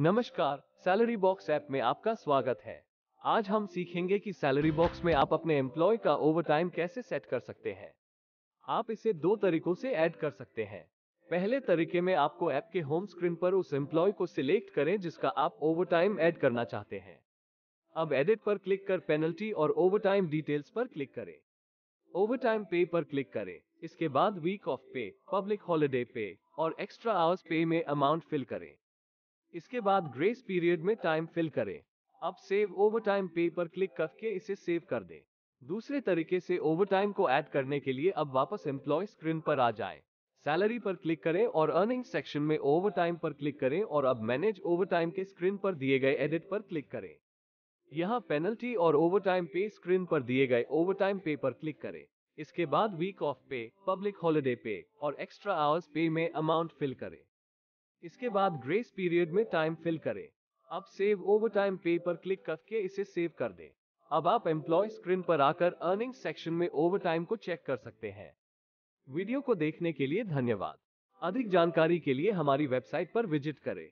नमस्कार salary box app में आपका स्वागत है आज हम सीखेंगे कि सैलरी बॉक्स में आप अपने एम्प्लॉय का ओवरटाइम कैसे सेट कर सकते हैं आप इसे दो तरीकों से ऐड कर सकते हैं पहले तरीके में आपको ऐप के होम स्क्रीन पर उस एम्प्लॉय को सिलेक्ट करें जिसका आप ओवरटाइम ऐड करना चाहते हैं अब एडिट पर क्लिक कर पेनल्टी और ओवरटाइम डिटेल्स पर क्लिक करें ओवरटाइम पे पर क्लिक करें इसके बाद week off pay public holiday pay और एक्स्ट्रा आवर्स पे में अमाउंट फिल करें इसके बाद ग्रेस पीरियड में टाइम फिल करें अब सेव ओवर टाइम पे पर क्लिक करके इसे सेव कर दें दूसरे तरीके से ओवर टाइम को ऐड करने के लिए अब वापस एम्प्लॉय स्क्रीन पर आ जाए सैलरी पर क्लिक करें और अर्निंग सेक्शन में ओवर टाइम पर क्लिक करें और अब मैनेज ओवर टाइम के स्क्रीन पर दिए गए एडिट पर क्लिक करें यहाँ पेनल्टी और ओवरटाइम पे स्क्रीन पर दिए गए ओवरटाइम पे पर क्लिक करें इसके बाद week off pay public holiday pay और एक्स्ट्रा आवर्स पे में अमाउंट फिल करें इसके बाद ग्रेस पीरियड में टाइम फिल करें अब सेव ओवर टाइम पे पर क्लिक करके इसे सेव कर दें अब आप एम्प्लॉय स्क्रीन पर आकर अर्निंग सेक्शन में ओवर टाइम को चेक कर सकते हैं वीडियो को देखने के लिए धन्यवाद अधिक जानकारी के लिए हमारी वेबसाइट पर विजिट करें